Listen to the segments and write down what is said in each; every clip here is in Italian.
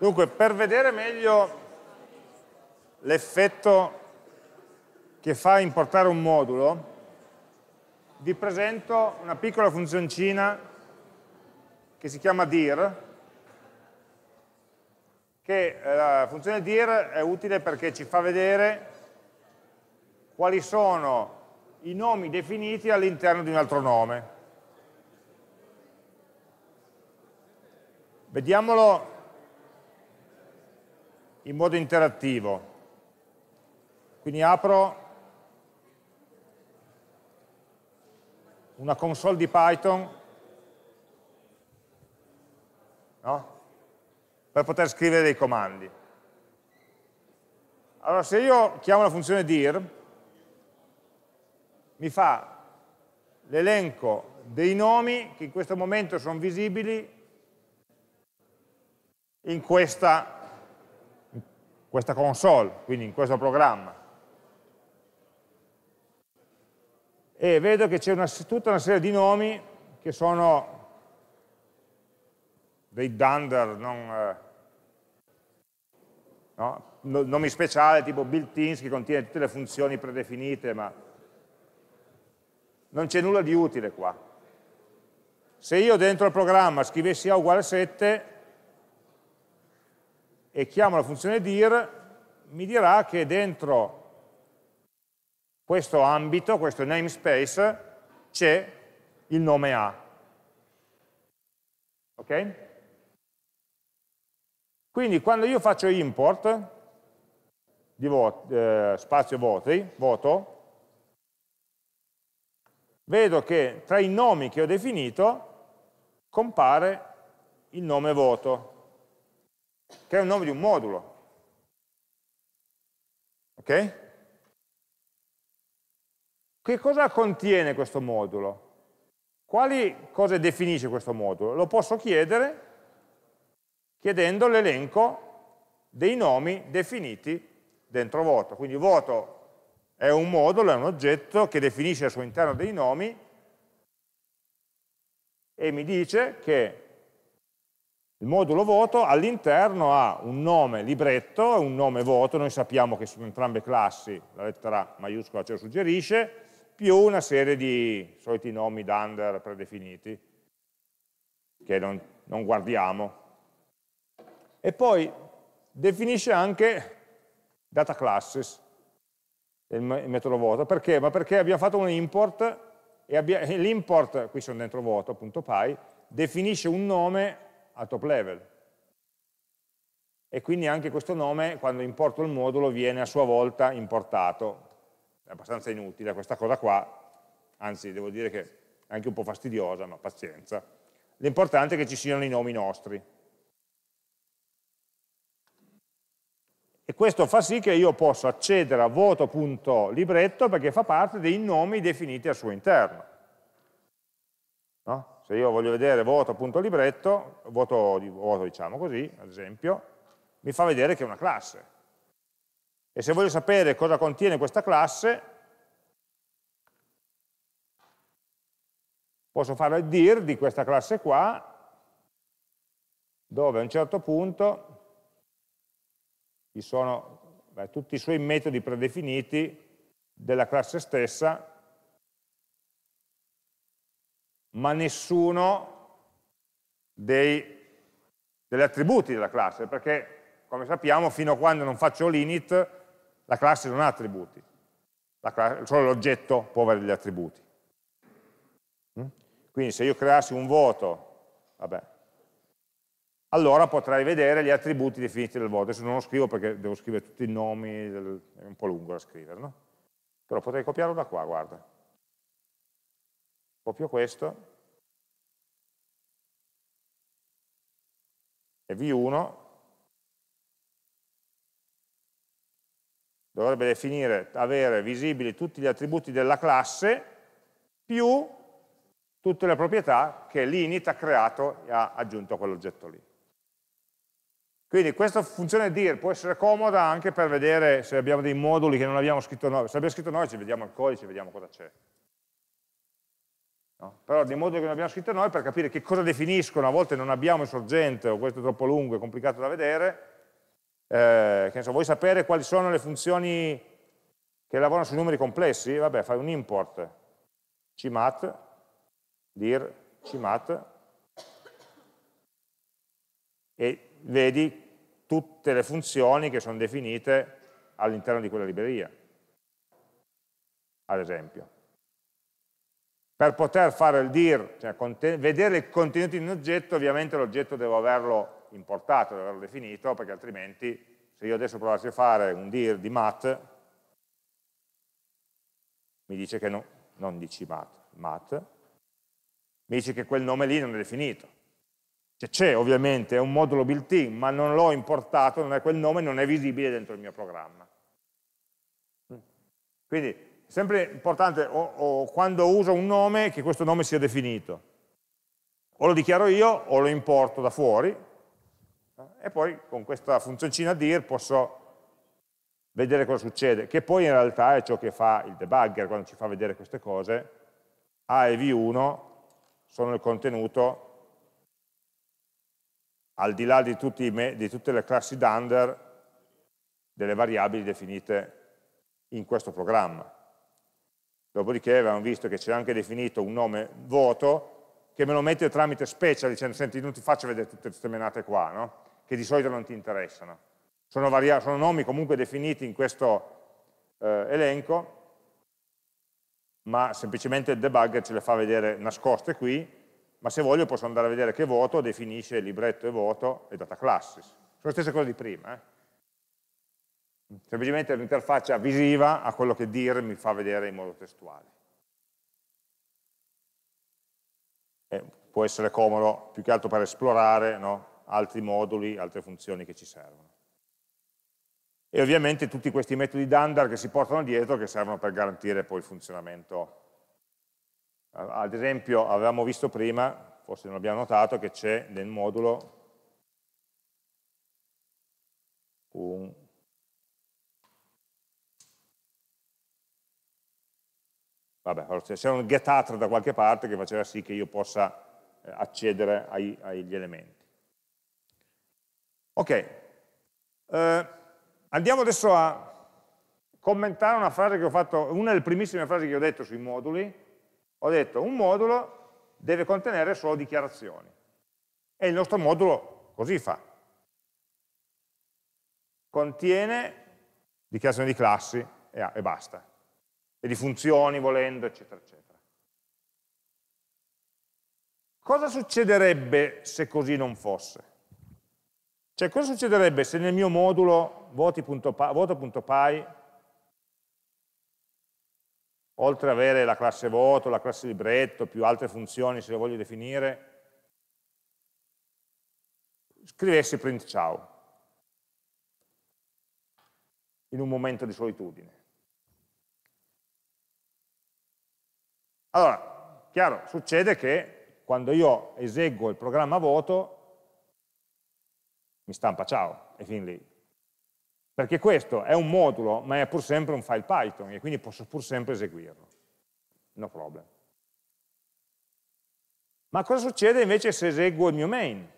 Dunque, per vedere meglio l'effetto che fa importare un modulo, vi presento una piccola funzioncina che si chiama dir, che eh, la funzione dir è utile perché ci fa vedere quali sono i nomi definiti all'interno di un altro nome. Vediamolo in modo interattivo. Quindi apro una console di Python no? per poter scrivere dei comandi. Allora, se io chiamo la funzione dir, mi fa l'elenco dei nomi che in questo momento sono visibili in questa questa console, quindi in questo programma, e vedo che c'è tutta una serie di nomi che sono dei dunder, non, eh, no? nomi speciali tipo built-ins che contiene tutte le funzioni predefinite, ma non c'è nulla di utile qua. Se io dentro il programma scrivessi A uguale 7, e chiamo la funzione dir, mi dirà che dentro questo ambito, questo namespace, c'è il nome A. Ok? Quindi quando io faccio import di vo eh, spazio voti, voto, vedo che tra i nomi che ho definito compare il nome voto che è il nome di un modulo. Ok? Che cosa contiene questo modulo? Quali cose definisce questo modulo? Lo posso chiedere chiedendo l'elenco dei nomi definiti dentro voto. Quindi voto è un modulo, è un oggetto che definisce al suo interno dei nomi e mi dice che il modulo voto all'interno ha un nome libretto e un nome voto, noi sappiamo che sono entrambe classi, la lettera maiuscola ce lo suggerisce, più una serie di soliti nomi d'under predefiniti che non, non guardiamo. E poi definisce anche data classes, il metodo voto, perché? Ma perché abbiamo fatto un import e, e l'import, qui sono dentro voto, appunto, pi, definisce un nome al top level. E quindi anche questo nome, quando importo il modulo, viene a sua volta importato. È abbastanza inutile questa cosa qua, anzi devo dire che è anche un po' fastidiosa, ma pazienza. L'importante è che ci siano i nomi nostri. E questo fa sì che io possa accedere a voto.libretto perché fa parte dei nomi definiti al suo interno. Se io voglio vedere voto.libretto, voto, voto diciamo così, ad esempio, mi fa vedere che è una classe. E se voglio sapere cosa contiene questa classe, posso fare il dir di questa classe qua, dove a un certo punto ci sono beh, tutti i suoi metodi predefiniti della classe stessa ma nessuno dei, degli attributi della classe, perché come sappiamo fino a quando non faccio l'init la classe non ha attributi, classe, solo l'oggetto può avere degli attributi. Mm? Quindi se io creassi un voto, vabbè, allora potrei vedere gli attributi definiti del voto. Adesso non lo scrivo perché devo scrivere tutti i nomi, del, è un po' lungo da scrivere, no? Però potrei copiarlo da qua, guarda copio questo, e V1 dovrebbe definire, avere visibili tutti gli attributi della classe più tutte le proprietà che l'init ha creato e ha aggiunto a quell'oggetto lì. Quindi questa funzione dir può essere comoda anche per vedere se abbiamo dei moduli che non abbiamo scritto noi, se abbiamo scritto noi ci vediamo il codice, vediamo cosa c'è. No? Però dei moduli che non abbiamo scritto noi per capire che cosa definiscono, a volte non abbiamo il sorgente o questo è troppo lungo, è complicato da vedere, eh, che so, vuoi sapere quali sono le funzioni che lavorano sui numeri complessi? Vabbè, fai un import cmat, dir cmat e vedi tutte le funzioni che sono definite all'interno di quella libreria, ad esempio per poter fare il dir, cioè vedere il contenuto di un oggetto, ovviamente l'oggetto devo averlo importato, devo averlo definito, perché altrimenti se io adesso provassi a fare un dir di mat, mi dice che no, non dici mat, mat, mi dice che quel nome lì non è definito. Cioè c'è ovviamente, è un modulo built-in, ma non l'ho importato, non è quel nome, non è visibile dentro il mio programma. Quindi sempre importante o, o quando uso un nome che questo nome sia definito. O lo dichiaro io o lo importo da fuori eh, e poi con questa funzioncina dir posso vedere cosa succede, che poi in realtà è ciò che fa il debugger quando ci fa vedere queste cose. A e V1 sono il contenuto al di là di, tutti, di tutte le classi d'under delle variabili definite in questo programma dopodiché avevamo visto che c'è anche definito un nome vuoto che me lo mette tramite special dicendo senti non ti faccio vedere tutte queste menate qua no? che di solito non ti interessano sono, sono nomi comunque definiti in questo eh, elenco ma semplicemente il debugger ce le fa vedere nascoste qui ma se voglio posso andare a vedere che voto definisce libretto e voto e data classes sono le stesse cose di prima eh? semplicemente l'interfaccia visiva a quello che dir mi fa vedere in modo testuale. E può essere comodo più che altro per esplorare no? altri moduli, altre funzioni che ci servono. E ovviamente tutti questi metodi dandar che si portano dietro che servono per garantire poi il funzionamento. Ad esempio avevamo visto prima, forse non abbiamo notato, che c'è nel modulo un vabbè, allora c'era un getAttra da qualche parte che faceva sì che io possa eh, accedere ai, agli elementi. Ok, eh, andiamo adesso a commentare una frase che ho fatto, una delle primissime frasi che ho detto sui moduli, ho detto un modulo deve contenere solo dichiarazioni e il nostro modulo così fa, contiene dichiarazioni di classi e, e basta e di funzioni volendo, eccetera, eccetera. Cosa succederebbe se così non fosse? Cioè, cosa succederebbe se nel mio modulo voto.py, oltre ad avere la classe voto, la classe libretto, più altre funzioni se le voglio definire, scrivessi print ciao in un momento di solitudine? Allora, chiaro, succede che quando io eseguo il programma voto, mi stampa ciao, e fin lì. Perché questo è un modulo, ma è pur sempre un file Python, e quindi posso pur sempre eseguirlo. No problem. Ma cosa succede invece se eseguo il mio main?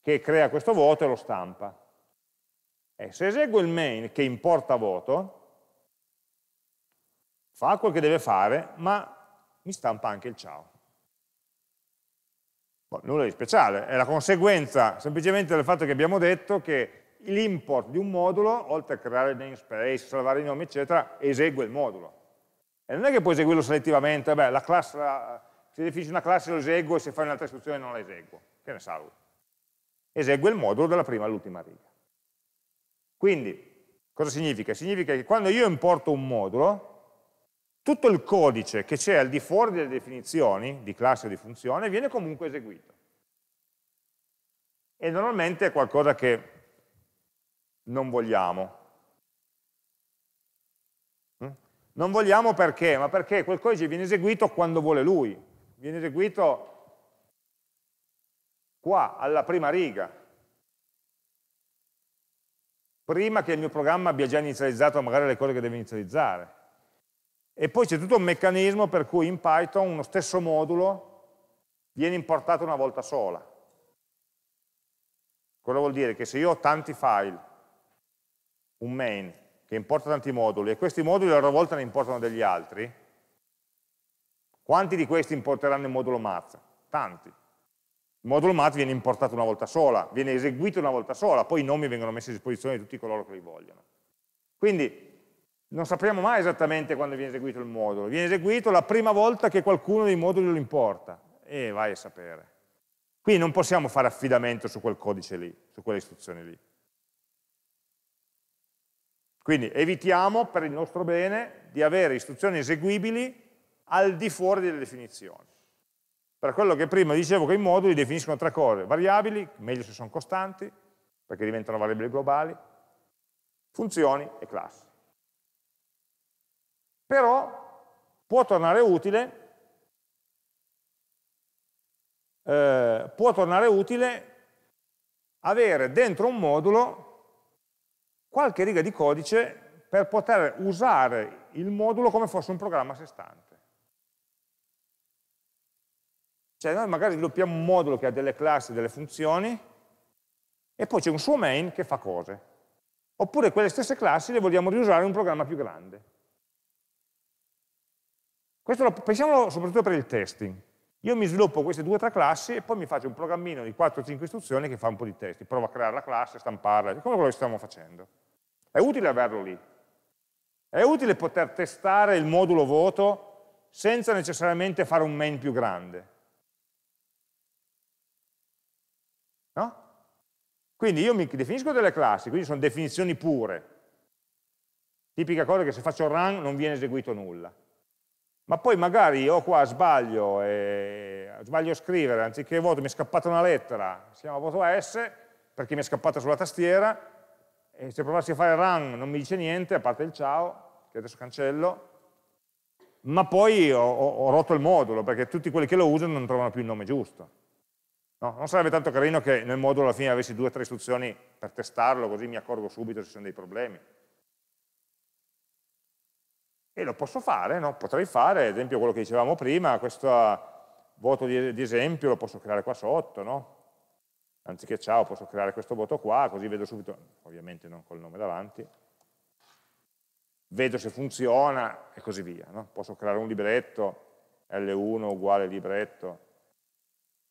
Che crea questo voto e lo stampa. E se eseguo il main che importa voto, fa quel che deve fare, ma mi stampa anche il ciao. Boh, nulla di speciale, è la conseguenza semplicemente del fatto che abbiamo detto che l'import di un modulo, oltre a creare il namespace, salvare i nomi, eccetera, esegue il modulo. E non è che puoi eseguirlo selettivamente, beh, la classe, la, se definisci una classe lo eseguo e se fai un'altra istruzione non la eseguo, che ne salvo. Esegue il modulo dalla prima all'ultima riga. Quindi, cosa significa? Significa che quando io importo un modulo, tutto il codice che c'è al di fuori delle definizioni di classe o di funzione viene comunque eseguito. E normalmente è qualcosa che non vogliamo. Mm? Non vogliamo perché? Ma perché quel codice viene eseguito quando vuole lui, viene eseguito qua, alla prima riga, prima che il mio programma abbia già inizializzato magari le cose che deve inizializzare. E poi c'è tutto un meccanismo per cui in Python uno stesso modulo viene importato una volta sola. Cosa vuol dire? Che se io ho tanti file, un main, che importa tanti moduli, e questi moduli a loro volta ne importano degli altri, quanti di questi importeranno il modulo math? Tanti. Il modulo math viene importato una volta sola, viene eseguito una volta sola, poi i nomi vengono messi a disposizione di tutti coloro che li vogliono. Quindi non sappiamo mai esattamente quando viene eseguito il modulo, viene eseguito la prima volta che qualcuno dei moduli lo importa e vai a sapere. Quindi non possiamo fare affidamento su quel codice lì, su quelle istruzioni lì. Quindi evitiamo per il nostro bene di avere istruzioni eseguibili al di fuori delle definizioni. Per quello che prima dicevo che i moduli definiscono tre cose, variabili, meglio se sono costanti, perché diventano variabili globali, funzioni e classi però può tornare utile eh, può tornare utile avere dentro un modulo qualche riga di codice per poter usare il modulo come fosse un programma a sé stante. Cioè noi magari sviluppiamo un modulo che ha delle classi, delle funzioni, e poi c'è un suo main che fa cose. Oppure quelle stesse classi le vogliamo riusare in un programma più grande. Questo lo, pensiamolo soprattutto per il testing. Io mi sviluppo queste due o tre classi e poi mi faccio un programmino di 4-5 istruzioni che fa un po' di testi. Provo a creare la classe, stamparla, come quello che stiamo facendo. È utile averlo lì. È utile poter testare il modulo voto senza necessariamente fare un main più grande. No? Quindi io mi definisco delle classi, quindi sono definizioni pure. Tipica cosa che se faccio run non viene eseguito nulla ma poi magari io qua sbaglio, e sbaglio a scrivere, anziché voto mi è scappata una lettera, si chiama voto S, perché mi è scappata sulla tastiera, e se provassi a fare run non mi dice niente, a parte il ciao, che adesso cancello, ma poi ho, ho rotto il modulo, perché tutti quelli che lo usano non trovano più il nome giusto. No, non sarebbe tanto carino che nel modulo alla fine avessi due o tre istruzioni per testarlo, così mi accorgo subito se ci sono dei problemi. E lo posso fare, no? potrei fare, ad esempio quello che dicevamo prima, questo ah, voto di, di esempio lo posso creare qua sotto, no? anziché ciao posso creare questo voto qua, così vedo subito, ovviamente non col nome davanti, vedo se funziona e così via. No? Posso creare un libretto, L1 uguale libretto,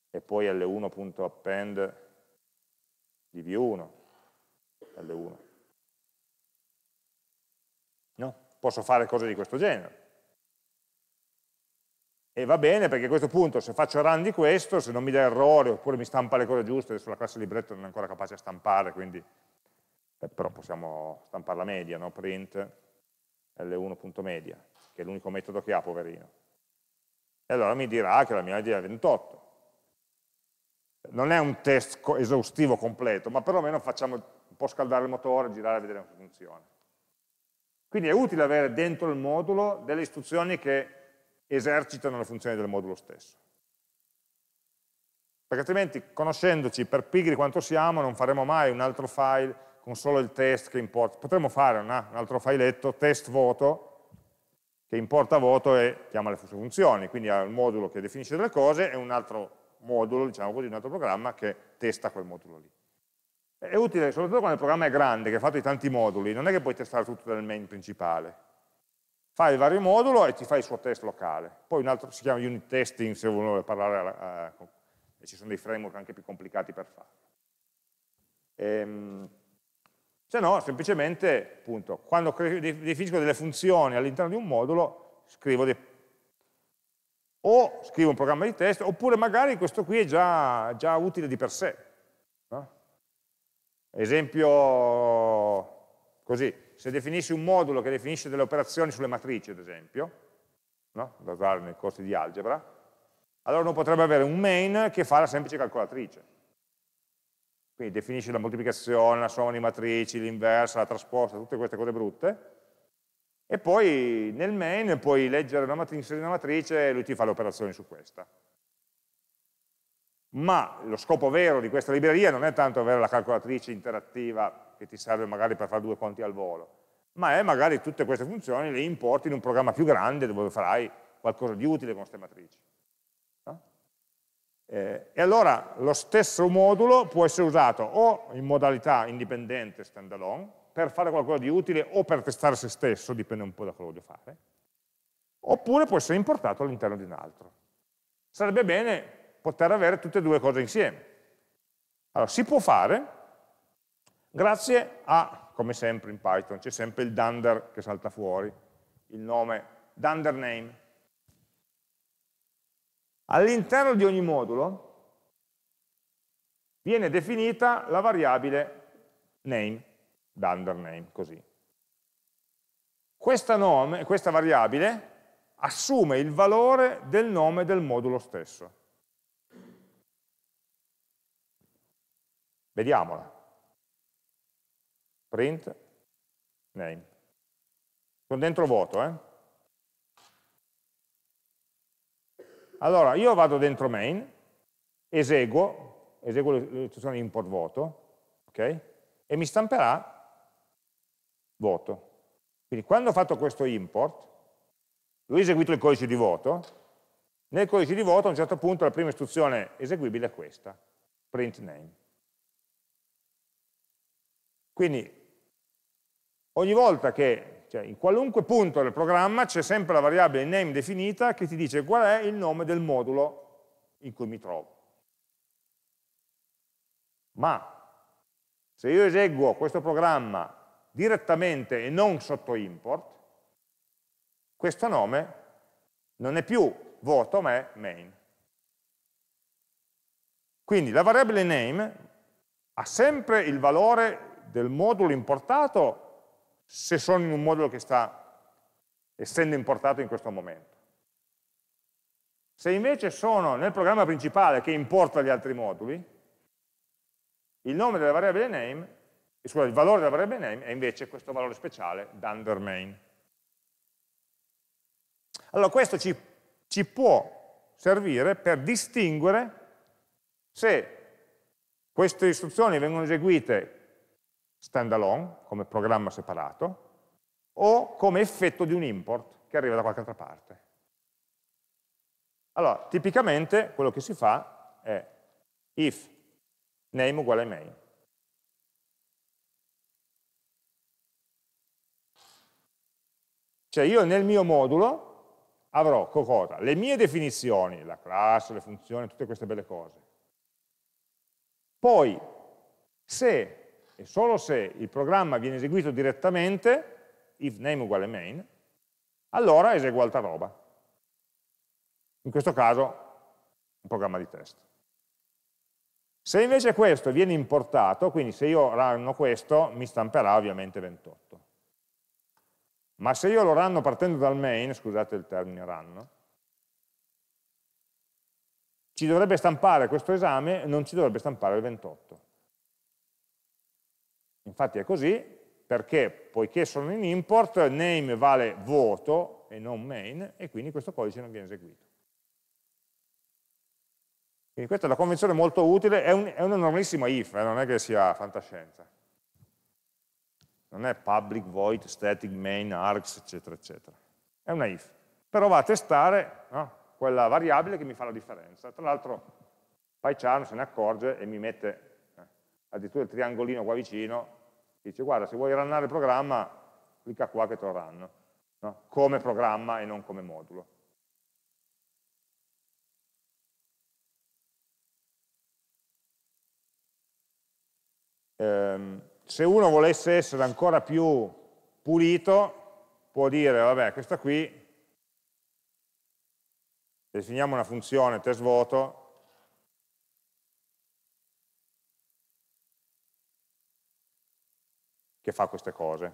e poi L1.append di V1, L1. posso fare cose di questo genere. E va bene perché a questo punto se faccio run di questo, se non mi dà errori oppure mi stampa le cose giuste, adesso la classe libretto non è ancora capace a stampare, quindi eh, però possiamo stamparla media, no? print l1.media, che è l'unico metodo che ha, poverino. E allora mi dirà che la mia media è 28. Non è un test esaustivo completo, ma perlomeno facciamo un po' scaldare il motore, girare e vedere come funziona. Quindi è utile avere dentro il modulo delle istruzioni che esercitano la funzione del modulo stesso. Perché altrimenti, conoscendoci per pigri quanto siamo, non faremo mai un altro file con solo il test che importa. Potremmo fare una, un altro filetto, test voto, che importa voto e chiama le funzioni. Quindi ha un modulo che definisce delle cose e un altro modulo, diciamo così, un altro programma che testa quel modulo lì. È utile soprattutto quando il programma è grande, che è fatto di tanti moduli, non è che puoi testare tutto nel main principale. Fai il vario modulo e ti fai il suo test locale. Poi un altro si chiama unit testing, se uno vuole parlare, eh, e ci sono dei framework anche più complicati per farlo. Ehm, se no, semplicemente, appunto, quando definisco delle funzioni all'interno di un modulo, scrivo dei, o scrivo un programma di test, oppure magari questo qui è già, già utile di per sé Esempio così, se definissi un modulo che definisce delle operazioni sulle matrici, ad esempio, no? da usare nei corsi di algebra, allora uno potrebbe avere un main che fa la semplice calcolatrice. Quindi definisce la moltiplicazione, la somma di matrici, l'inversa, la trasposta, tutte queste cose brutte, e poi nel main puoi leggere una matrice, inserire una matrice e lui ti fa le operazioni su questa ma lo scopo vero di questa libreria non è tanto avere la calcolatrice interattiva che ti serve magari per fare due conti al volo, ma è magari tutte queste funzioni le importi in un programma più grande dove farai qualcosa di utile con queste matrici. No? Eh, e allora lo stesso modulo può essere usato o in modalità indipendente, standalone, per fare qualcosa di utile o per testare se stesso, dipende un po' da quello che voglio fare, oppure può essere importato all'interno di un altro. Sarebbe bene poter avere tutte e due cose insieme. Allora, si può fare grazie a, come sempre in Python, c'è sempre il dunder che salta fuori, il nome dunder name. All'interno di ogni modulo viene definita la variabile name, dunder name, così. Questa, nome, questa variabile assume il valore del nome del modulo stesso. Vediamola. Print name. Sono dentro voto, eh? Allora, io vado dentro main, eseguo, eseguo l'istruzione import voto, ok? E mi stamperà voto. Quindi quando ho fatto questo import, lui ha eseguito il codice di voto, nel codice di voto a un certo punto la prima istruzione eseguibile è questa, print name. Quindi ogni volta che, cioè in qualunque punto del programma c'è sempre la variabile name definita che ti dice qual è il nome del modulo in cui mi trovo. Ma se io eseguo questo programma direttamente e non sotto import, questo nome non è più voto ma è main. Quindi la variabile name ha sempre il valore del modulo importato se sono in un modulo che sta essendo importato in questo momento. Se invece sono nel programma principale che importa gli altri moduli, il nome della variabile name, scusate, il valore della variabile name è invece questo valore speciale dunder main. Allora questo ci, ci può servire per distinguere se queste istruzioni vengono eseguite standalone, come programma separato, o come effetto di un import che arriva da qualche altra parte. Allora, tipicamente quello che si fa è if name uguale main. Cioè io nel mio modulo avrò cosa? Le mie definizioni, la classe, le funzioni, tutte queste belle cose. Poi, se e solo se il programma viene eseguito direttamente, if name uguale main, allora eseguo altra roba. In questo caso un programma di test. Se invece questo viene importato, quindi se io ranno questo, mi stamperà ovviamente 28. Ma se io lo ranno partendo dal main, scusate il termine ranno, ci dovrebbe stampare questo esame, non ci dovrebbe stampare il 28. Infatti è così perché poiché sono in import, name vale voto e non main e quindi questo codice non viene eseguito. Quindi questa è una convenzione molto utile, è, un, è una normalissima if, eh, non è che sia fantascienza. Non è public, void, static, main, args, eccetera, eccetera. È una if. Però va a testare no? quella variabile che mi fa la differenza. Tra l'altro PyCharm se ne accorge e mi mette eh, addirittura il triangolino qua vicino dice guarda se vuoi runnare il programma clicca qua che te lo run no? come programma e non come modulo eh, se uno volesse essere ancora più pulito può dire vabbè questa qui definiamo una funzione test voto che fa queste cose.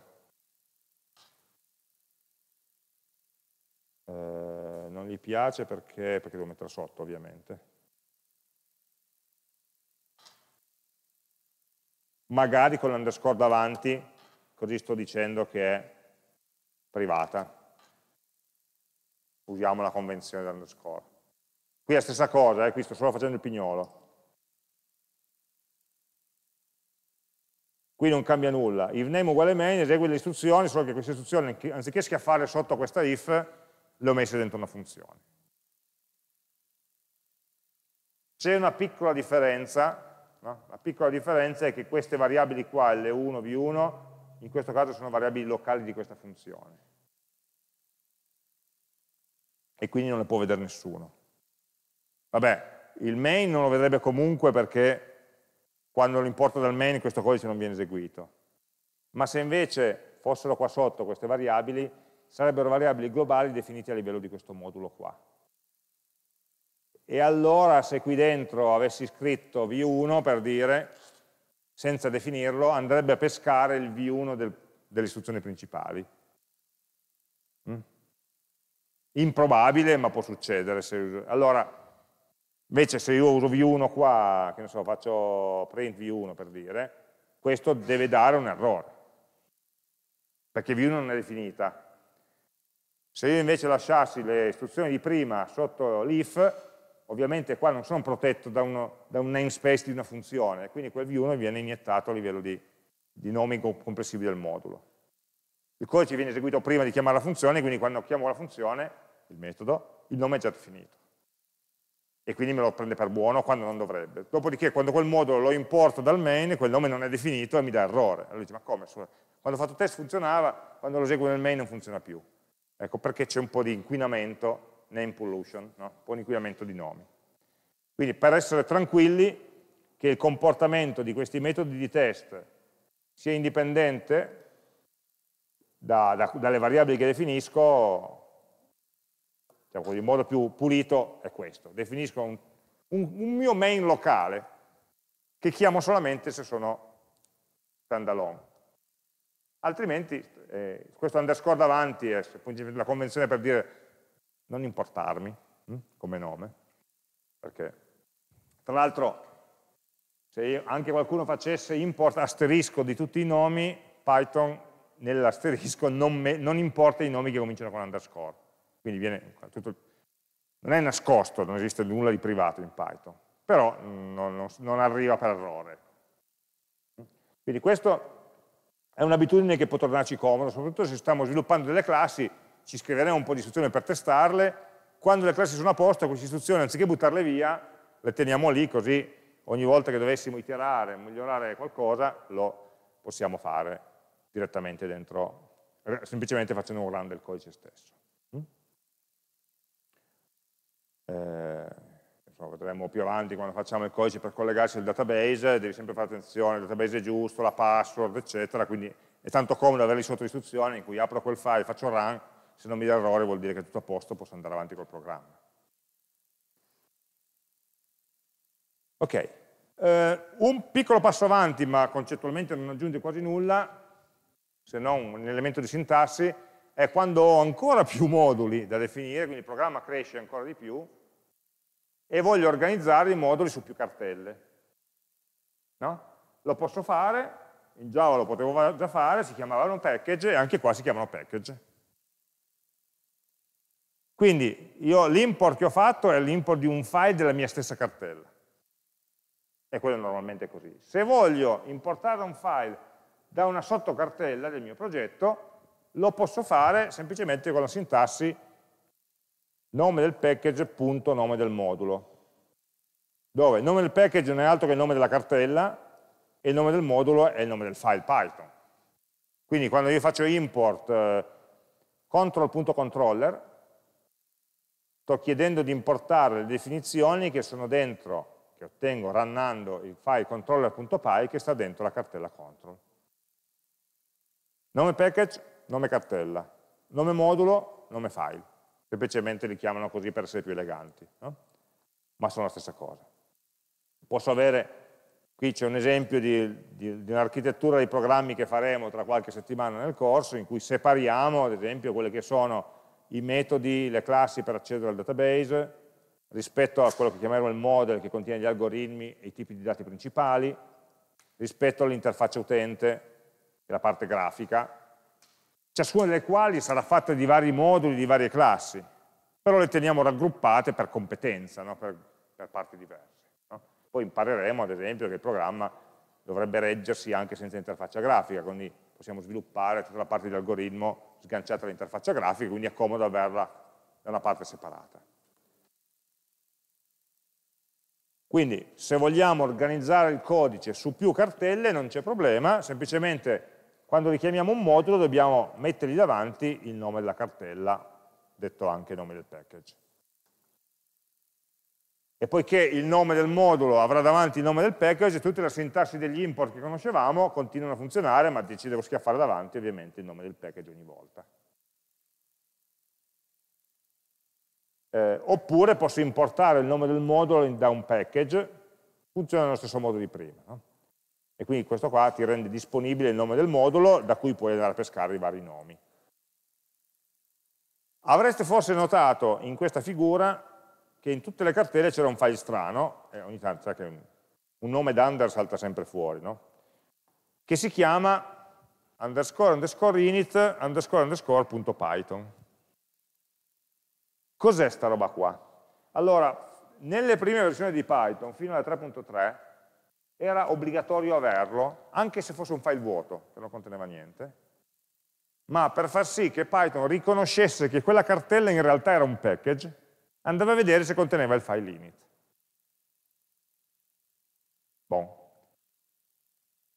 Eh, non gli piace perché, perché devo mettere sotto ovviamente. Magari con l'underscore davanti, così sto dicendo che è privata. Usiamo la convenzione dell'underscore. Qui è la stessa cosa, eh, qui sto solo facendo il pignolo. qui non cambia nulla, if name uguale main esegue le istruzioni, solo che queste istruzioni anziché schiaffare sotto questa if, le ho messe dentro una funzione. C'è una piccola differenza, no? la piccola differenza è che queste variabili qua, L1, V1, in questo caso sono variabili locali di questa funzione. E quindi non le può vedere nessuno. Vabbè, il main non lo vedrebbe comunque perché quando lo l'importo dal main questo codice non viene eseguito. Ma se invece fossero qua sotto queste variabili, sarebbero variabili globali definite a livello di questo modulo qua. E allora se qui dentro avessi scritto v1 per dire, senza definirlo, andrebbe a pescare il v1 del, delle istruzioni principali. Mm? Improbabile, ma può succedere. Se... Allora, Invece se io uso V1 qua, che ne so, faccio print V1 per dire, questo deve dare un errore, perché V1 non è definita. Se io invece lasciassi le istruzioni di prima sotto l'if, ovviamente qua non sono protetto da, uno, da, un namespace di una funzione, quindi quel V1 viene iniettato a livello di, di nomi complessivi del modulo. Il codice viene eseguito prima di chiamare la funzione, quindi quando chiamo la funzione, il metodo, il nome è già definito e quindi me lo prende per buono quando non dovrebbe. Dopodiché quando quel modulo lo importo dal main, quel nome non è definito e mi dà errore. Allora dice, ma come? Quando ho fatto test funzionava, quando lo eseguo nel main non funziona più. Ecco perché c'è un po' di inquinamento, name pollution, no? un po' di inquinamento di nomi. Quindi per essere tranquilli che il comportamento di questi metodi di test sia indipendente da, da, dalle variabili che definisco, diciamo così, in modo più pulito è questo, definisco un, un, un mio main locale che chiamo solamente se sono standalone altrimenti eh, questo underscore davanti è la convenzione per dire non importarmi hm, come nome perché tra l'altro se anche qualcuno facesse import asterisco di tutti i nomi Python nell'asterisco non, non importa i nomi che cominciano con underscore quindi viene tutto, non è nascosto, non esiste nulla di privato in Python, però non, non, non arriva per errore. Quindi questa è un'abitudine che può tornarci comodo, soprattutto se stiamo sviluppando delle classi, ci scriveremo un po' di istruzioni per testarle, quando le classi sono a posto, queste istruzioni, anziché buttarle via, le teniamo lì così ogni volta che dovessimo iterare, migliorare qualcosa, lo possiamo fare direttamente dentro, semplicemente facendo un run del codice stesso eh, insomma, vedremo più avanti quando facciamo il codice per collegarsi al database, devi sempre fare attenzione, il database è giusto, la password, eccetera, quindi è tanto comodo avere lì sotto istruzioni in cui apro quel file, faccio run, se non mi dà errore vuol dire che è tutto a posto, posso andare avanti col programma. Ok, uh, un piccolo passo avanti, ma concettualmente non aggiunge quasi nulla, se non un elemento di sintassi, è quando ho ancora più moduli da definire, quindi il programma cresce ancora di più, e voglio organizzare i moduli su più cartelle. No? Lo posso fare, in Java lo potevo già fare, si chiamavano package e anche qua si chiamano package. Quindi l'import che ho fatto è l'import di un file della mia stessa cartella. E quello è normalmente così. Se voglio importare un file da una sottocartella del mio progetto, lo posso fare semplicemente con la sintassi nome del package punto nome del modulo dove il nome del package non è altro che il nome della cartella e il nome del modulo è il nome del file Python quindi quando io faccio import eh, control.controller sto chiedendo di importare le definizioni che sono dentro che ottengo runnando il file controller.py che sta dentro la cartella control nome package nome cartella, nome modulo, nome file. Semplicemente li chiamano così per essere più eleganti, no? ma sono la stessa cosa. Posso avere, qui c'è un esempio di, di, di un'architettura di programmi che faremo tra qualche settimana nel corso, in cui separiamo, ad esempio, quelli che sono i metodi, le classi per accedere al database, rispetto a quello che chiameremo il model che contiene gli algoritmi e i tipi di dati principali, rispetto all'interfaccia utente, e la parte grafica, ciascuna delle quali sarà fatta di vari moduli, di varie classi, però le teniamo raggruppate per competenza, no? per, per, parti diverse. No? Poi impareremo, ad esempio, che il programma dovrebbe reggersi anche senza interfaccia grafica, quindi possiamo sviluppare tutta la parte di algoritmo sganciata dall'interfaccia grafica, quindi è comodo averla da una parte separata. Quindi se vogliamo organizzare il codice su più cartelle non c'è problema, semplicemente quando richiamiamo un modulo dobbiamo mettergli davanti il nome della cartella, detto anche nome del package. E poiché il nome del modulo avrà davanti il nome del package, tutte le sintassi degli import che conoscevamo continuano a funzionare, ma ci devo schiaffare davanti ovviamente il nome del package ogni volta. Eh, oppure posso importare il nome del modulo da un package, funziona nello stesso modo di prima. No? e quindi questo qua ti rende disponibile il nome del modulo da cui puoi andare a pescare i vari nomi. Avreste forse notato in questa figura che in tutte le cartelle c'era un file strano, e ogni tanto sai che un, nome d'under salta sempre fuori, no? che si chiama underscore underscore init underscore underscore punto python. Cos'è sta roba qua? Allora, nelle prime versioni di Python, fino alla 3.3, era obbligatorio averlo, anche se fosse un file vuoto, che non conteneva niente, ma per far sì che Python riconoscesse che quella cartella in realtà era un package, andava a vedere se conteneva il file init. Bon.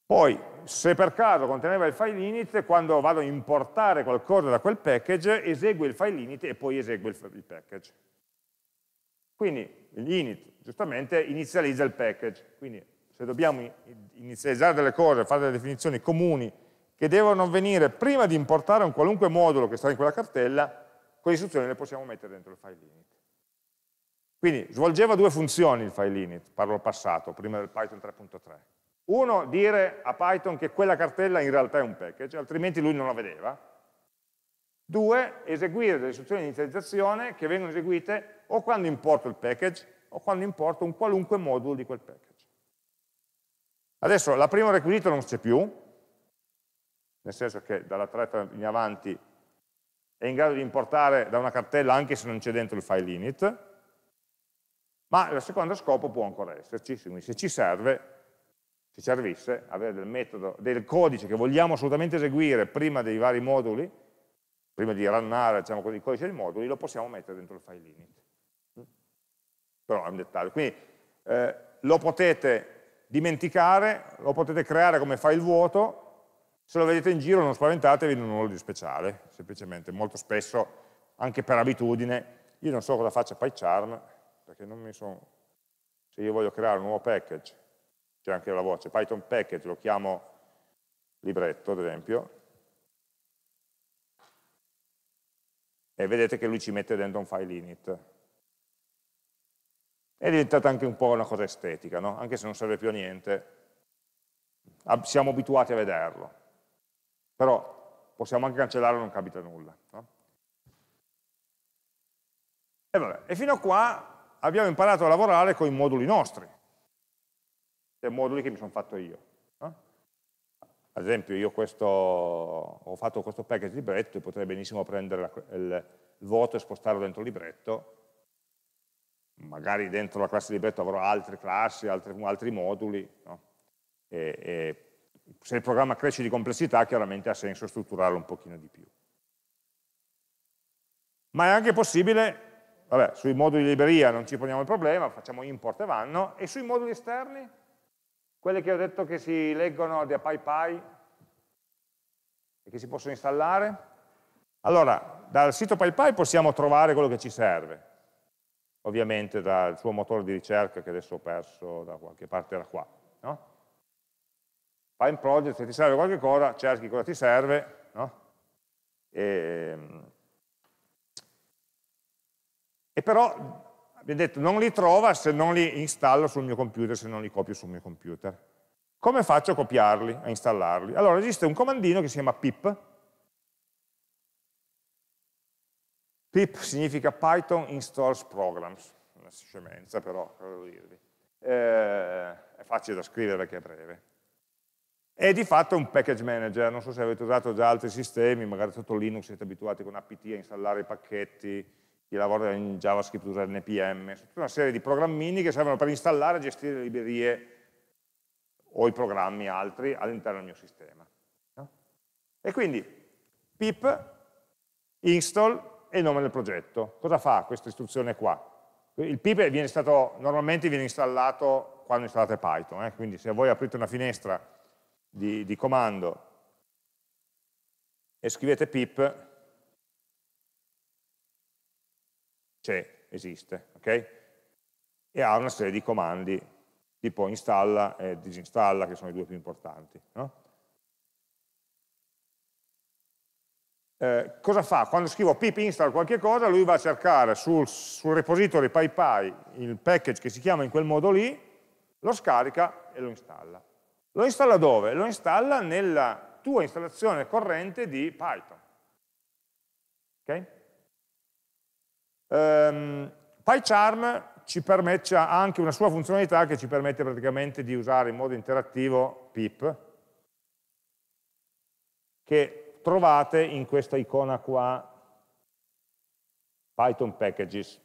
Poi, se per caso conteneva il file init, quando vado a importare qualcosa da quel package, esegue il file init e poi esegue il package. Quindi l'init, giustamente, inizializza il package, quindi se dobbiamo inizializzare delle cose, fare delle definizioni comuni che devono avvenire prima di importare un qualunque modulo che sta in quella cartella, quelle istruzioni le possiamo mettere dentro il file init. Quindi svolgeva due funzioni il file init, parlo al passato, prima del Python 3.3. Uno, dire a Python che quella cartella in realtà è un package, altrimenti lui non la vedeva. Due, eseguire delle istruzioni di inizializzazione che vengono eseguite o quando importo il package o quando importo un qualunque modulo di quel package. Adesso la prima requisito non c'è più, nel senso che dalla 3 in avanti è in grado di importare da una cartella anche se non c'è dentro il file init, ma il secondo scopo può ancora esserci, quindi se ci serve, se servisse, avere del metodo, del codice che vogliamo assolutamente eseguire prima dei vari moduli, prima di runnare diciamo così, il codice dei moduli, lo possiamo mettere dentro il file init. Però è un dettaglio. Quindi eh, lo potete dimenticare, lo potete creare come file vuoto, se lo vedete in giro non spaventatevi, non ho nulla di speciale, semplicemente molto spesso, anche per abitudine, io non so cosa faccia PyCharm, perché non mi sono... Se io voglio creare un nuovo package, c'è anche la voce Python package, lo chiamo libretto ad esempio, e vedete che lui ci mette dentro un file init, è diventata anche un po' una cosa estetica, no? anche se non serve più a niente, siamo abituati a vederlo, però possiamo anche cancellarlo non capita nulla. No? E, vabbè, e fino a qua abbiamo imparato a lavorare con i moduli nostri, cioè moduli che mi sono fatto io. No? Ad esempio io questo, ho fatto questo package libretto e potrei benissimo prendere il voto e spostarlo dentro il libretto, magari dentro la classe libretto avrò altre classi, altri, altri moduli, no? e, e se il programma cresce di complessità chiaramente ha senso strutturarlo un pochino di più. Ma è anche possibile, vabbè, sui moduli di libreria non ci poniamo il problema, facciamo import e vanno, e sui moduli esterni, quelli che ho detto che si leggono da PyPy e che si possono installare, allora dal sito PyPy possiamo trovare quello che ci serve, ovviamente dal suo motore di ricerca che adesso ho perso da qualche parte, era qua. No? Fai un project, se ti serve qualche cosa, cerchi cosa ti serve, no? e, ehm, e però abbiamo detto non li trova se non li installo sul mio computer, se non li copio sul mio computer. Come faccio a copiarli, a installarli? Allora esiste un comandino che si chiama pip, PIP significa Python Installs Programs, una scemenza però, cosa dirvi. Eh, è facile da scrivere perché è breve. È di fatto un package manager, non so se avete usato già altri sistemi, magari sotto Linux siete abituati con apt a installare i pacchetti, chi lavora in JavaScript usa NPM, tutta una serie di programmini che servono per installare e gestire le librerie o i programmi altri all'interno del mio sistema. E quindi pip install e il nome del progetto. Cosa fa questa istruzione qua? Il pip viene stato, normalmente viene installato quando installate Python, eh? quindi se voi aprite una finestra di, di comando e scrivete pip, c'è, esiste, ok? E ha una serie di comandi tipo installa e disinstalla, che sono i due più importanti. No? Eh, cosa fa? Quando scrivo pip install qualche cosa, lui va a cercare sul, sul repository PyPy il package che si chiama in quel modo lì, lo scarica e lo installa. Lo installa dove? Lo installa nella tua installazione corrente di Python. Ok? Um, PyCharm ci permette, ha anche una sua funzionalità che ci permette praticamente di usare in modo interattivo pip, che trovate in questa icona qua, Python Packages,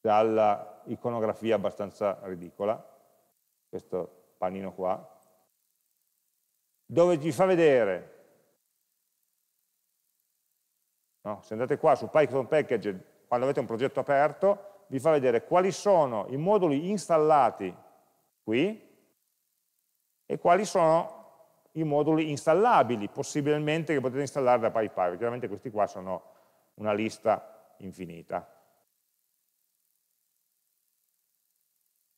dalla iconografia abbastanza ridicola, questo panino qua, dove vi fa vedere, no? se andate qua su Python Package quando avete un progetto aperto, vi fa vedere quali sono i moduli installati qui e quali sono i moduli installabili, possibilmente che potete installare da PyPy, pari. Chiaramente questi qua sono una lista infinita.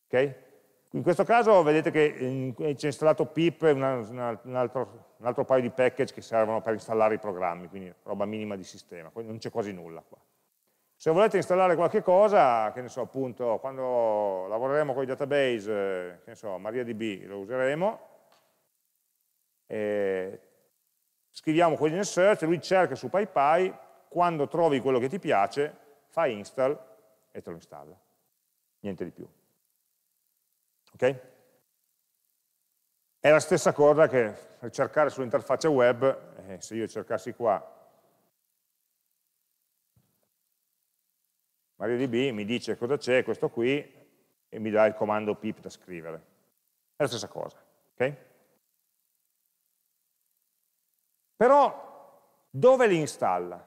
Ok? In questo caso vedete che mm, eh, c'è installato pip e una, un, altro, un, altro, paio di package che servono per installare i programmi, quindi roba minima di sistema, non c'è quasi nulla qua. Se volete installare qualche cosa, che ne so, appunto, quando lavoreremo con i database, eh, che ne so, MariaDB lo useremo, eh, scriviamo quindi nel search, lui cerca su PyPy, quando trovi quello che ti piace, fa install e te lo installa. Niente di più. Ok? È la stessa cosa che cercare sull'interfaccia web, eh, se io cercassi qua MariaDB mi dice cosa c'è questo qui e mi dà il comando pip da scrivere. È la stessa cosa. Okay? Però dove li installa?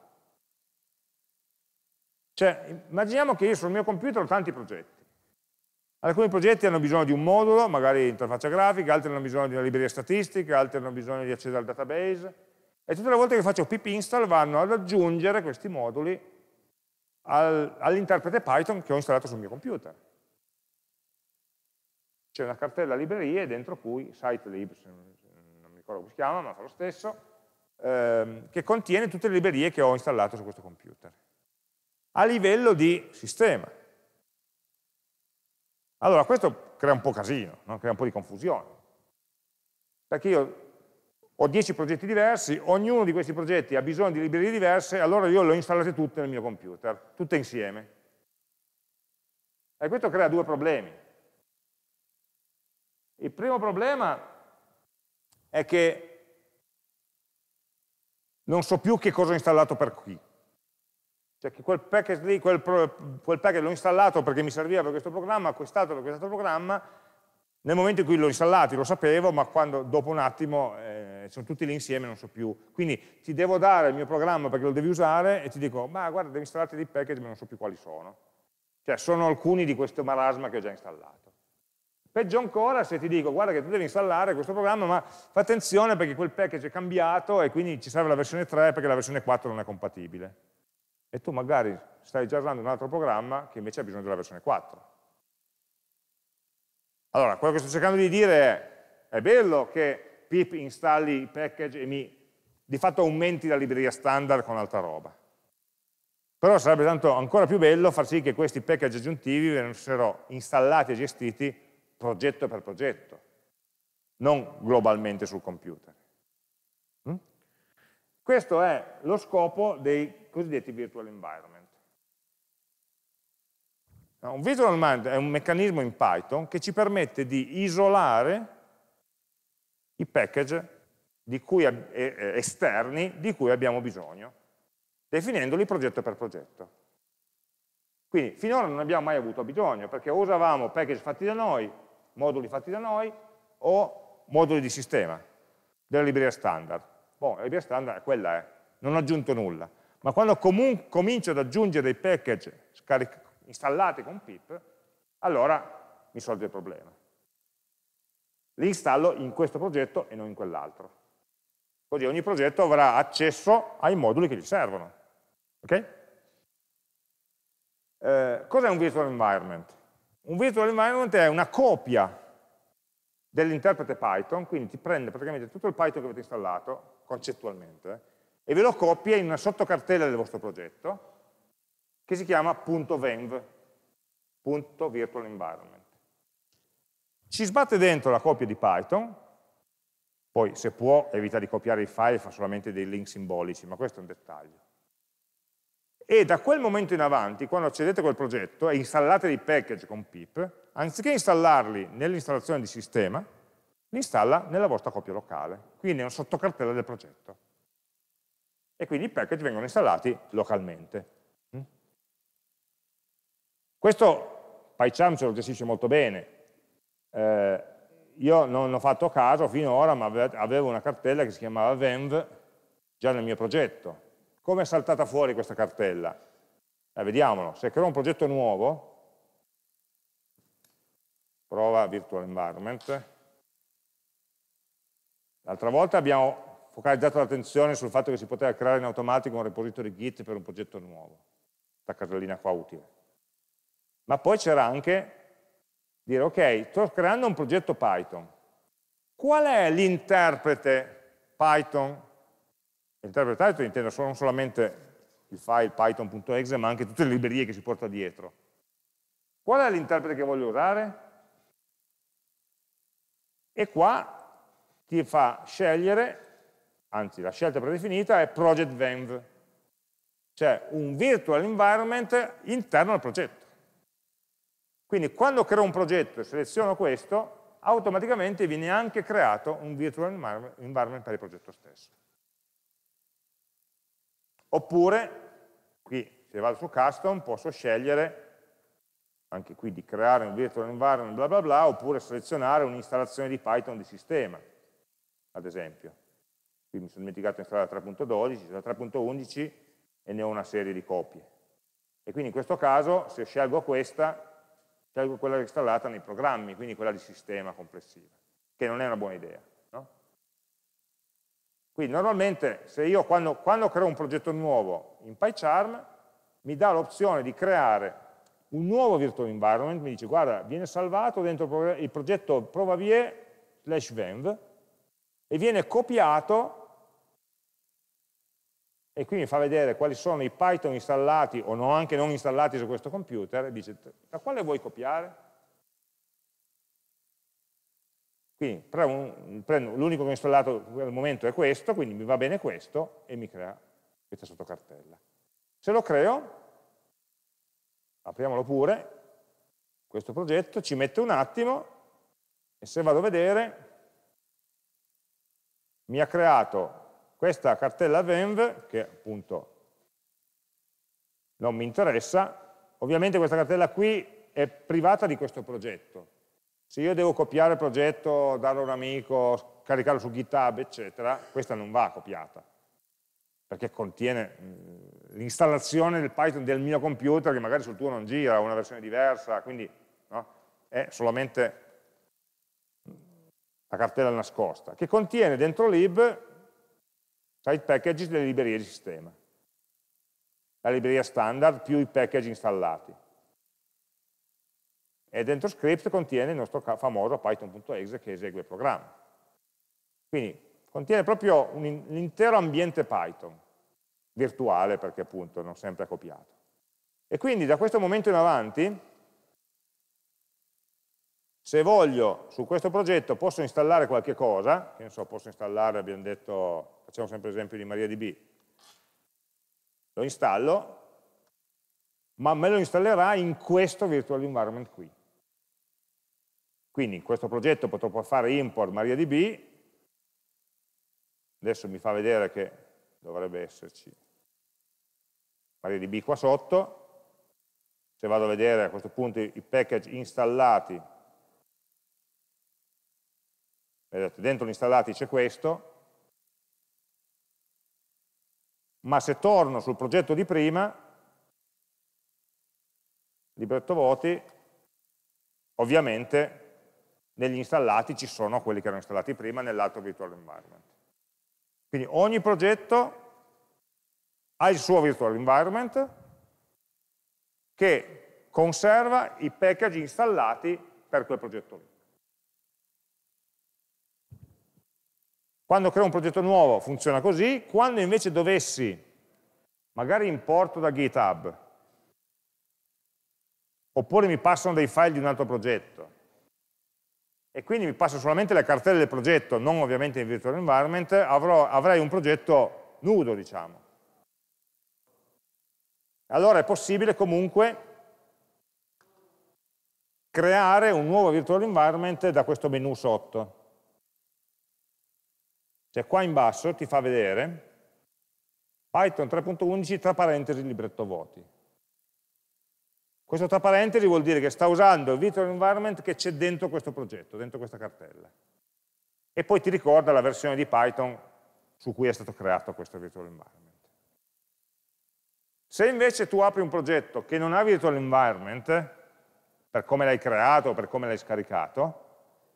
Cioè, immaginiamo che io sul mio computer ho tanti progetti. Alcuni progetti hanno bisogno di un modulo, magari interfaccia grafica, altri hanno bisogno di una libreria statistica, altri hanno bisogno di accedere al database, e tutte le volte che faccio pip install vanno ad aggiungere questi moduli al, all'interprete Python che ho installato sul mio computer. C'è una cartella librerie dentro cui site lib, non mi ricordo come si chiama, ma fa lo stesso, ehm, che contiene tutte le librerie che ho installato su questo computer, a livello di sistema. Allora, questo crea un po' casino, no? crea un po' di confusione, perché io ho 10 progetti diversi, ognuno di questi progetti ha bisogno di librerie diverse, allora io le ho installate tutte nel mio computer, tutte insieme. E questo crea due problemi. Il primo problema è che non so più che cosa ho installato per qui. Cioè che quel package lì, quel, quel package l'ho installato perché mi serviva per questo programma, quest'altro per quest'altro programma, nel momento in cui l'ho installato lo sapevo, ma quando, dopo un attimo eh, sono tutti lì insieme, non so più. Quindi ti devo dare il mio programma perché lo devi usare e ti dico, ma guarda, devi installarti dei package, ma non so più quali sono. Cioè sono alcuni di questo marasma che ho già installato. Peggio ancora se ti dico, guarda che tu devi installare questo programma, ma fa attenzione perché quel package è cambiato e quindi ci serve la versione 3 perché la versione 4 non è compatibile. E tu magari stai già usando un altro programma che invece ha bisogno della versione 4. Allora, quello che sto cercando di dire è, è bello che pip installi i package e mi di fatto aumenti la libreria standard con altra roba. Però sarebbe tanto ancora più bello far sì che questi package aggiuntivi venissero installati e gestiti progetto per progetto, non globalmente sul computer. Mm? Questo è lo scopo dei cosiddetti virtual environment. Un virtual environment è un meccanismo in Python che ci permette di isolare i package di cui, esterni di cui abbiamo bisogno, definendoli progetto per progetto. Quindi finora non abbiamo mai avuto bisogno, perché usavamo package fatti da noi, moduli fatti da noi o moduli di sistema, della libreria standard. Boh, la libreria standard è quella, eh. non ho aggiunto nulla. Ma quando comincio ad aggiungere dei package installati con pip, allora mi sorge il problema. Li installo in questo progetto e non in quell'altro. Così ogni progetto avrà accesso ai moduli che gli servono. Okay? Eh, cos'è un virtual environment? Un virtual environment è una copia dell'interprete Python, quindi ti prende praticamente tutto il Python che avete installato, concettualmente, e ve lo copia in una sottocartella del vostro progetto, che si chiama .venv, .virtual environment. Ci sbatte dentro la copia di Python, poi se può evita di copiare i file, fa solamente dei link simbolici, ma questo è un dettaglio e da quel momento in avanti, quando accedete a quel progetto e installate dei package con pip, anziché installarli nell'installazione di sistema, li installa nella vostra copia locale, quindi è una sottocartella del progetto. E quindi i package vengono installati localmente. Mm? Questo PyCharm ce lo gestisce molto bene. Eh, io non ho fatto caso finora, ma avevo una cartella che si chiamava Venv già nel mio progetto, come è saltata fuori questa cartella? Eh, vediamolo, se creo un progetto nuovo, prova virtual environment, l'altra volta abbiamo focalizzato l'attenzione sul fatto che si poteva creare in automatico un repository git per un progetto nuovo, questa cartellina qua utile. Ma poi c'era anche dire, ok, sto creando un progetto Python, qual è l'interprete Python Interpretato intendo non solamente il file python.exe, ma anche tutte le librerie che si porta dietro. Qual è l'interprete che voglio usare? E qua ti fa scegliere, anzi la scelta predefinita è project venv, cioè un virtual environment interno al progetto. Quindi quando creo un progetto e seleziono questo, automaticamente viene anche creato un virtual environment per il progetto stesso. Oppure, qui se vado su custom, posso scegliere anche qui di creare un virtual environment bla bla bla, oppure selezionare un'installazione di Python di sistema, ad esempio. Qui mi sono dimenticato di installare la 3.12, la 3.11 e ne ho una serie di copie. E quindi in questo caso, se scelgo questa, scelgo quella installata nei programmi, quindi quella di sistema complessiva, che non è una buona idea. Quindi normalmente se io quando, quando creo un progetto nuovo in PyCharm mi dà l'opzione di creare un nuovo virtual environment, mi dice guarda viene salvato dentro il progetto provavier slash venv e viene copiato e qui mi fa vedere quali sono i Python installati o no, anche non installati su questo computer e dice da quale vuoi copiare? Quindi l'unico che ho installato al momento è questo, quindi mi va bene questo e mi crea questa sottocartella. Se lo creo, apriamolo pure, questo progetto, ci mette un attimo e se vado a vedere mi ha creato questa cartella venv che appunto non mi interessa, ovviamente questa cartella qui è privata di questo progetto, se io devo copiare il progetto, darlo a un amico, caricarlo su GitHub, eccetera, questa non va copiata, perché contiene l'installazione del Python del mio computer che magari sul tuo non gira, ha una versione diversa, quindi no? è solamente la cartella nascosta, che contiene dentro lib side packages delle librerie di sistema, la libreria standard più i package installati e dentro script contiene il nostro famoso python.exe che esegue il programma. Quindi contiene proprio l'intero ambiente Python, virtuale perché appunto non sempre è copiato. E quindi da questo momento in avanti, se voglio su questo progetto posso installare qualche cosa, che ne so, posso installare, abbiamo detto, facciamo sempre l'esempio di MariaDB, lo installo, ma me lo installerà in questo virtual environment qui. Quindi in questo progetto potrò fare import MariaDB, adesso mi fa vedere che dovrebbe esserci MariaDB qua sotto, se vado a vedere a questo punto i package installati, vedete, dentro gli installati c'è questo, ma se torno sul progetto di prima, libretto voti, ovviamente negli installati ci sono quelli che erano installati prima nell'altro virtual environment. Quindi ogni progetto ha il suo virtual environment che conserva i package installati per quel progetto lì. Quando creo un progetto nuovo funziona così, quando invece dovessi, magari importo da GitHub, oppure mi passano dei file di un altro progetto, e quindi mi passo solamente le cartelle del progetto, non ovviamente in virtual environment, avrò, avrei un progetto nudo, diciamo. Allora è possibile comunque creare un nuovo virtual environment da questo menu sotto. Cioè qua in basso ti fa vedere Python 3.11 tra parentesi libretto voti. Questo tra parentesi vuol dire che sta usando il virtual environment che c'è dentro questo progetto, dentro questa cartella. E poi ti ricorda la versione di Python su cui è stato creato questo virtual environment. Se invece tu apri un progetto che non ha virtual environment, per come l'hai creato, o per come l'hai scaricato,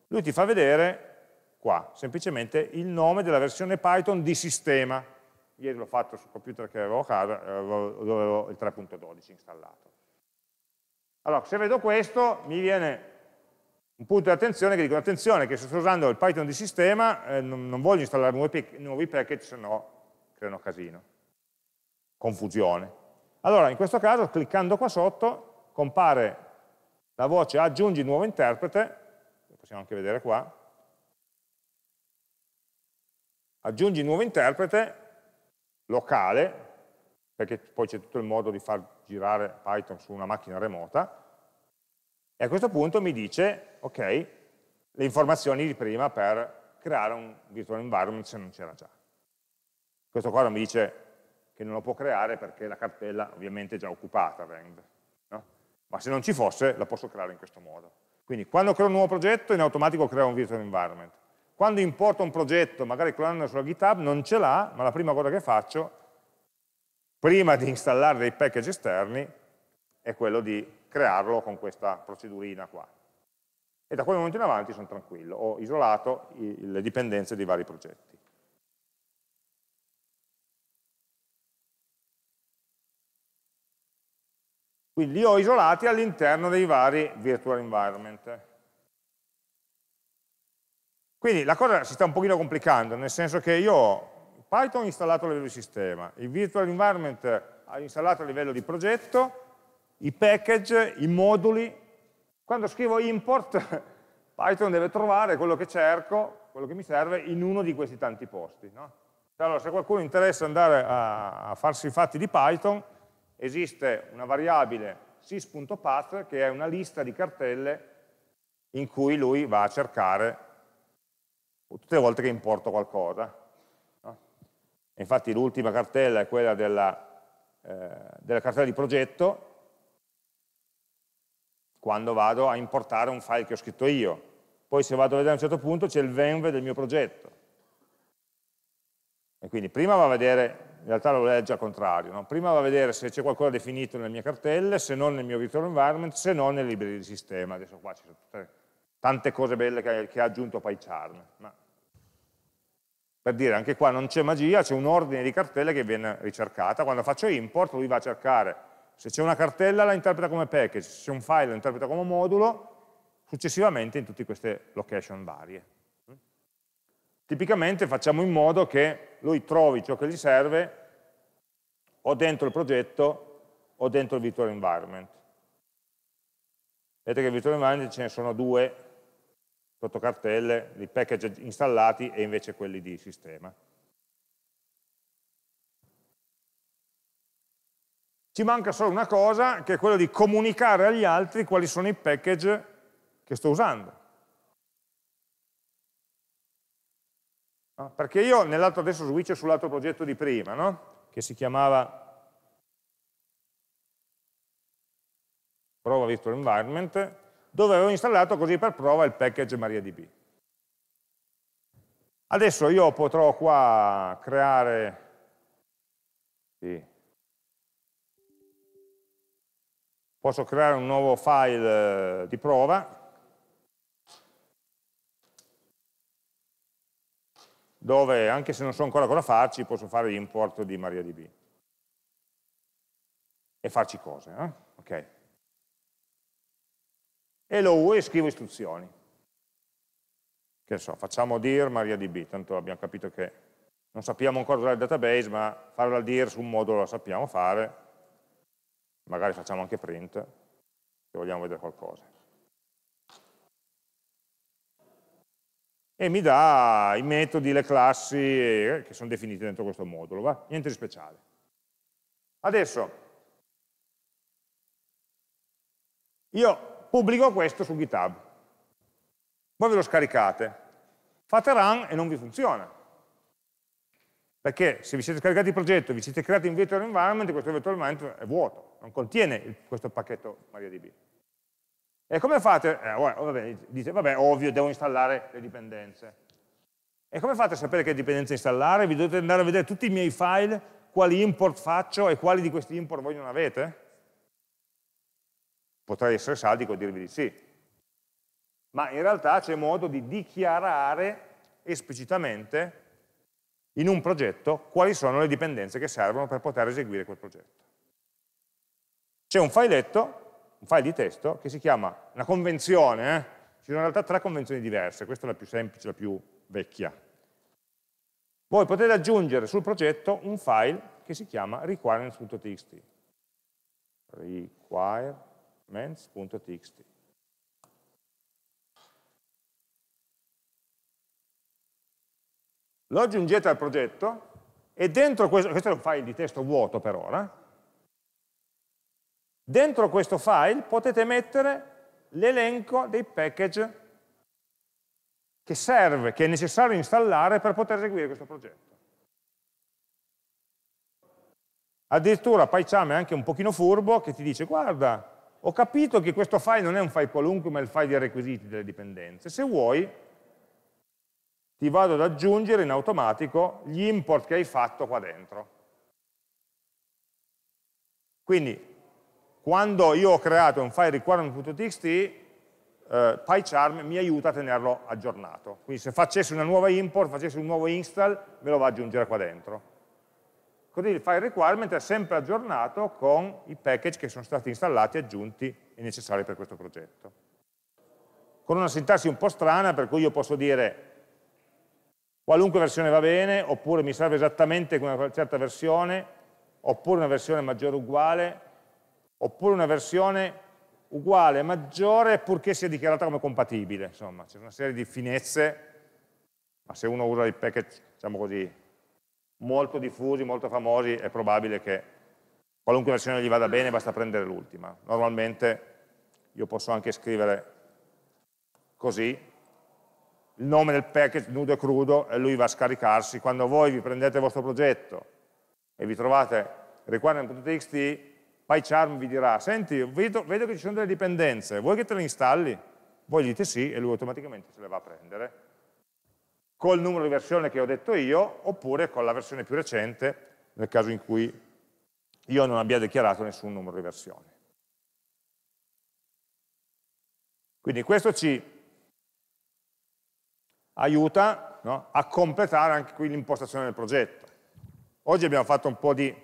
lui ti fa vedere qua, semplicemente il nome della versione Python di sistema. Ieri l'ho fatto sul computer che avevo a casa, eh, dove avevo il 3.12 installato. Allora, se vedo questo, mi viene un punto di attenzione che dico, attenzione, che se sto usando il Python di sistema, eh, non, non, voglio installare nuovi, nuovi package, se no creano casino, confusione. Allora, in questo caso, cliccando qua sotto, compare la voce aggiungi nuovo interprete, lo possiamo anche vedere qua, aggiungi nuovo interprete locale, perché poi c'è tutto il modo di far girare Python su una macchina remota, e a questo punto mi dice, ok, le informazioni di prima per creare un virtual environment se non c'era già. Questo qua non mi dice che non lo può creare perché la cartella ovviamente è già occupata, rend, no? ma se non ci fosse la posso creare in questo modo. Quindi quando creo un nuovo progetto in automatico creo un virtual environment. Quando importo un progetto, magari clonando sulla GitHub, non ce l'ha, ma la prima cosa che faccio è prima di installare dei package esterni è quello di crearlo con questa procedurina qua. E da quel momento in avanti sono tranquillo, ho isolato i, le dipendenze dei vari progetti. Quindi li ho isolati all'interno dei vari virtual environment. Quindi la cosa si sta un pochino complicando, nel senso che io ho Python ha installato a livello di sistema, il virtual environment ha installato a livello di progetto, i package, i moduli. Quando scrivo import, Python deve trovare quello che cerco, quello che mi serve, in uno di questi tanti posti. No? Allora, se qualcuno interessa andare a farsi i fatti di Python, esiste una variabile sys.path che è una lista di cartelle in cui lui va a cercare tutte le volte che importo qualcosa. Infatti l'ultima cartella è quella della, eh, della cartella di progetto, quando vado a importare un file che ho scritto io. Poi se vado a vedere a un certo punto c'è il venve del mio progetto. E quindi prima va a vedere in realtà lo legge al contrario, no? prima va a vedere se c'è qualcosa definito nelle mie cartelle, se non nel mio virtual environment, se non nelle librerie di sistema, adesso qua ci sono tutte, tante cose belle che, che ha aggiunto PyCharm, ma per dire, anche qua non c'è magia, c'è un ordine di cartelle che viene ricercata. Quando faccio import, lui va a cercare. Se c'è una cartella la interpreta come package, se c'è un file la interpreta come modulo, successivamente in tutte queste location varie. Tipicamente facciamo in modo che lui trovi ciò che gli serve o dentro il progetto o dentro il virtual environment. Vedete che il virtual environment ce ne sono due sotto cartelle i package installati e invece quelli di sistema. Ci manca solo una cosa, che è quella di comunicare agli altri quali sono i package che sto usando. Perché io nell'altro adesso switch sull'altro progetto di prima, no? che si chiamava prova virtual environment, dove avevo installato così per prova il package MariaDB. Adesso io potrò qua creare... Sì. Posso creare un nuovo file eh, di prova dove anche se non so ancora cosa farci posso fare l'import di MariaDB e farci cose. Eh? Okay e lo uso e scrivo istruzioni. Che so, facciamo dir MariaDB, tanto abbiamo capito che non sappiamo ancora usare il database, ma fare la dir su un modulo la sappiamo fare, magari facciamo anche print, se vogliamo vedere qualcosa. E mi dà i metodi, le classi eh, che sono definite dentro questo modulo, va? niente di speciale. Adesso, io Pubblico questo su GitHub. Voi ve lo scaricate, fate run e non vi funziona. Perché se vi siete scaricati il progetto vi siete creati in virtual environment, questo virtual environment è vuoto, non contiene il, questo pacchetto MariaDB. E come fate? Eh, oh, vabbè, dite, vabbè, ovvio, devo installare le dipendenze. E come fate a sapere che dipendenze installare? Vi dovete andare a vedere tutti i miei file, quali import faccio e quali di questi import voi non avete? Potrei essere sadico e dirvi di sì. Ma in realtà c'è modo di dichiarare esplicitamente in un progetto quali sono le dipendenze che servono per poter eseguire quel progetto. C'è un filetto, un file di testo, che si chiama una convenzione, eh? ci sono in realtà tre convenzioni diverse, questa è la più semplice, la più vecchia. Voi potete aggiungere sul progetto un file che si chiama requirements.txt. Require mens.txt. Lo aggiungete al progetto e dentro questo, questo è un file di testo vuoto per ora, dentro questo file potete mettere l'elenco dei package che serve, che è necessario installare per poter eseguire questo progetto. Addirittura PyCharm è anche un pochino furbo che ti dice guarda, ho capito che questo file non è un file qualunque, ma è il file dei requisiti delle dipendenze. Se vuoi, ti vado ad aggiungere in automatico gli import che hai fatto qua dentro. Quindi, quando io ho creato un file requirement.txt, eh, PyCharm mi aiuta a tenerlo aggiornato. Quindi se facessi una nuova import, facessi un nuovo install, me lo va ad aggiungere qua dentro così il file requirement è sempre aggiornato con i package che sono stati installati, aggiunti e necessari per questo progetto. Con una sintassi un po' strana, per cui io posso dire qualunque versione va bene, oppure mi serve esattamente una certa versione, oppure una versione maggiore o uguale, oppure una versione uguale maggiore purché sia dichiarata come compatibile. Insomma, c'è una serie di finezze, ma se uno usa i package, diciamo così, molto diffusi, molto famosi, è probabile che qualunque versione gli vada bene, basta prendere l'ultima. Normalmente io posso anche scrivere così, il nome del package nudo e crudo e eh, lui va a scaricarsi. Quando voi vi prendete il vostro progetto e vi trovate requirement.txt, PyCharm vi dirà, senti, vedo, vedo che ci sono delle dipendenze, vuoi che te le installi? Voi dite sì e lui automaticamente se le va a prendere col numero di versione che ho detto io, oppure con la versione più recente, nel caso in cui io non abbia dichiarato nessun numero di versione. Quindi questo ci aiuta no, a completare anche qui l'impostazione del progetto. Oggi abbiamo fatto un po' di eh,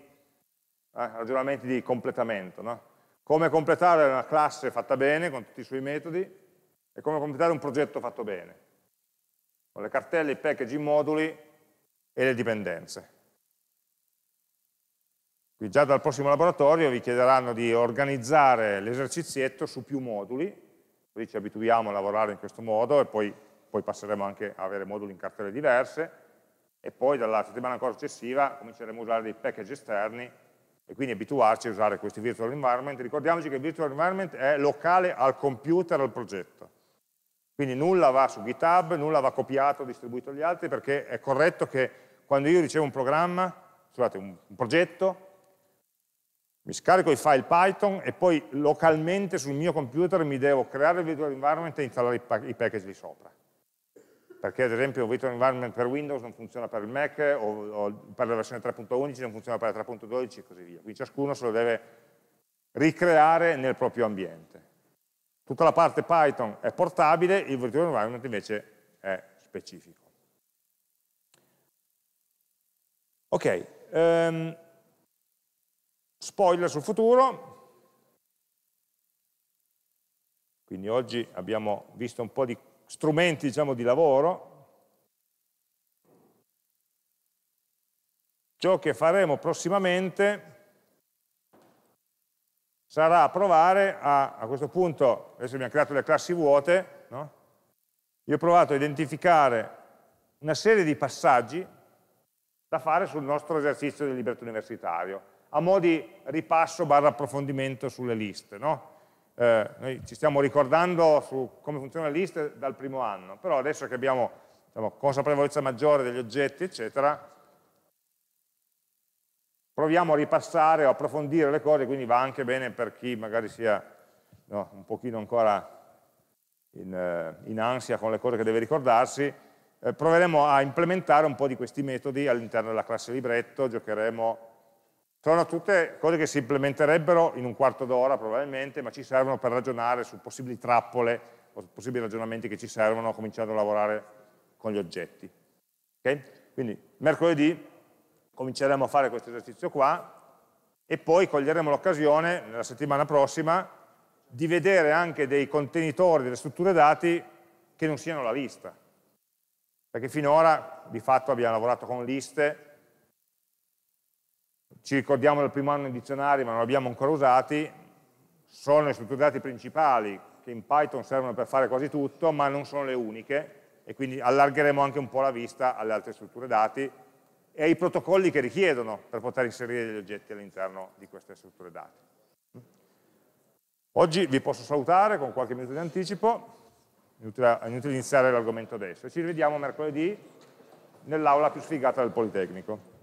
ragionamenti di completamento, no? come completare una classe fatta bene con tutti i suoi metodi e come completare un progetto fatto bene con le cartelle, i package, i moduli e le dipendenze. Qui già dal prossimo laboratorio vi chiederanno di organizzare l'esercizietto su più moduli, così ci abituiamo a lavorare in questo modo e poi, poi passeremo anche a avere moduli in cartelle diverse e poi dalla settimana ancora successiva cominceremo a usare dei package esterni e quindi abituarci a usare questi virtual environment. Ricordiamoci che il virtual environment è locale al computer, al progetto. Quindi nulla va su GitHub, nulla va copiato, distribuito agli altri, perché è corretto che quando io ricevo un programma, scusate, un, un progetto, mi scarico i file Python e poi localmente sul mio computer mi devo creare il virtual environment e installare i, pa i package lì sopra. Perché ad esempio il virtual environment per Windows non funziona per il Mac o, o per la versione 3.11 non funziona per la 3.12 e così via. Quindi ciascuno se lo deve ricreare nel proprio ambiente. Tutta la parte Python è portabile, il virtual environment invece è specifico. Ok, um, spoiler sul futuro. Quindi oggi abbiamo visto un po' di strumenti diciamo, di lavoro. Ciò che faremo prossimamente sarà provare a, a questo punto, adesso abbiamo creato le classi vuote, no? io ho provato a identificare una serie di passaggi da fare sul nostro esercizio del libretto universitario, a mo' di ripasso barra approfondimento sulle liste. No? Eh, noi ci stiamo ricordando su come funziona la lista dal primo anno, però adesso che abbiamo diciamo, consapevolezza maggiore degli oggetti, eccetera, proviamo a ripassare o approfondire le cose, quindi va anche bene per chi magari sia no, un pochino ancora in, eh, in, ansia con le cose che deve ricordarsi, eh, proveremo a implementare un po' di questi metodi all'interno della classe libretto, giocheremo, sono tutte cose che si implementerebbero in un quarto d'ora probabilmente, ma ci servono per ragionare su possibili trappole o possibili ragionamenti che ci servono cominciando a lavorare con gli oggetti. Okay? Quindi mercoledì cominceremo a fare questo esercizio qua e poi coglieremo l'occasione nella settimana prossima di vedere anche dei contenitori, delle strutture dati che non siano la lista. Perché finora di fatto abbiamo lavorato con liste, ci ricordiamo del primo anno in dizionari ma non li abbiamo ancora usati, sono le strutture dati principali che in Python servono per fare quasi tutto ma non sono le uniche e quindi allargheremo anche un po' la vista alle altre strutture dati e ai protocolli che richiedono per poter inserire gli oggetti all'interno di queste strutture dati. Oggi vi posso salutare con qualche minuto di anticipo, è inutile iniziare l'argomento adesso, ci rivediamo mercoledì nell'aula più sfigata del Politecnico.